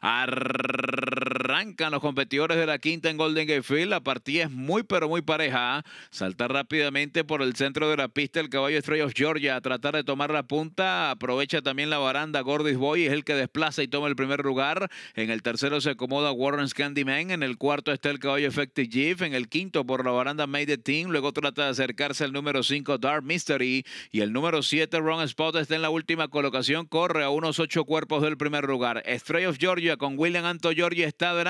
Arr los competidores de la quinta en Golden Gate Field. La partida es muy, pero muy pareja. salta rápidamente por el centro de la pista el caballo Stray of Georgia a tratar de tomar la punta. Aprovecha también la baranda. Gordis Boy es el que desplaza y toma el primer lugar. En el tercero se acomoda Warren's Candyman. En el cuarto está el caballo Effective Jeff. En el quinto por la baranda Made the Team. Luego trata de acercarse al número 5 Dark Mystery. Y el número 7 Ron Spot está en la última colocación. Corre a unos ocho cuerpos del primer lugar. Stray of Georgia con William Anto Giorgi está delante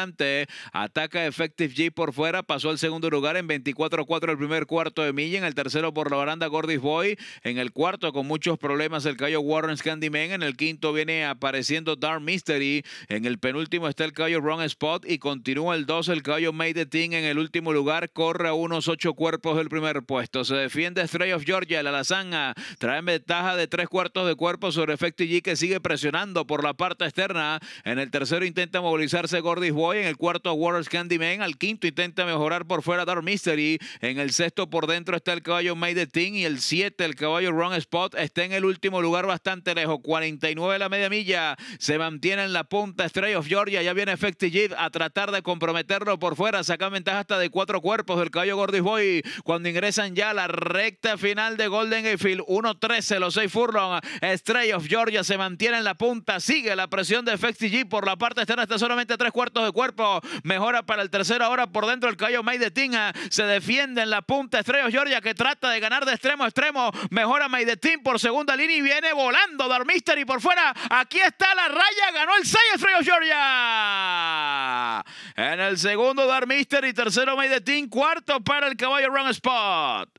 Ataca Effective G por fuera. Pasó al segundo lugar en 24-4 el primer cuarto de milla. En el tercero por la baranda Gordy Boy. En el cuarto con muchos problemas el callo Warren Candyman. En el quinto viene apareciendo Dark Mystery. En el penúltimo está el callo Wrong Spot. Y continúa el 2 el callo Made the Team. En el último lugar corre a unos ocho cuerpos del primer puesto. Se defiende Stray of Georgia. La lazana trae ventaja de tres cuartos de cuerpo sobre Effective G que sigue presionando por la parte externa. En el tercero intenta movilizarse Gordis en el cuarto Candy Candyman, al quinto intenta mejorar por fuera Dark Mystery, en el sexto por dentro está el caballo Made the Team y el siete el caballo Wrong Spot está en el último lugar bastante lejos, 49 la media milla, se mantiene en la punta Stray of Georgia, ya viene Effective a tratar de comprometerlo por fuera, saca ventaja hasta de cuatro cuerpos del caballo Gordy Boy, cuando ingresan ya a la recta final de Golden Eiffel, 1-13 los seis furlong, Stray of Georgia se mantiene en la punta, sigue la presión de Effective por la parte externa, está solamente tres cuartos cuerpo, mejora para el tercero ahora por dentro el caballo Maidetina se defiende en la punta Estrellos Georgia que trata de ganar de extremo a extremo, mejora Team por segunda línea y viene volando Darmister y por fuera, aquí está la raya, ganó el 6 Estrellos Georgia. En el segundo Darmister y tercero Team. cuarto para el caballo Run Spot.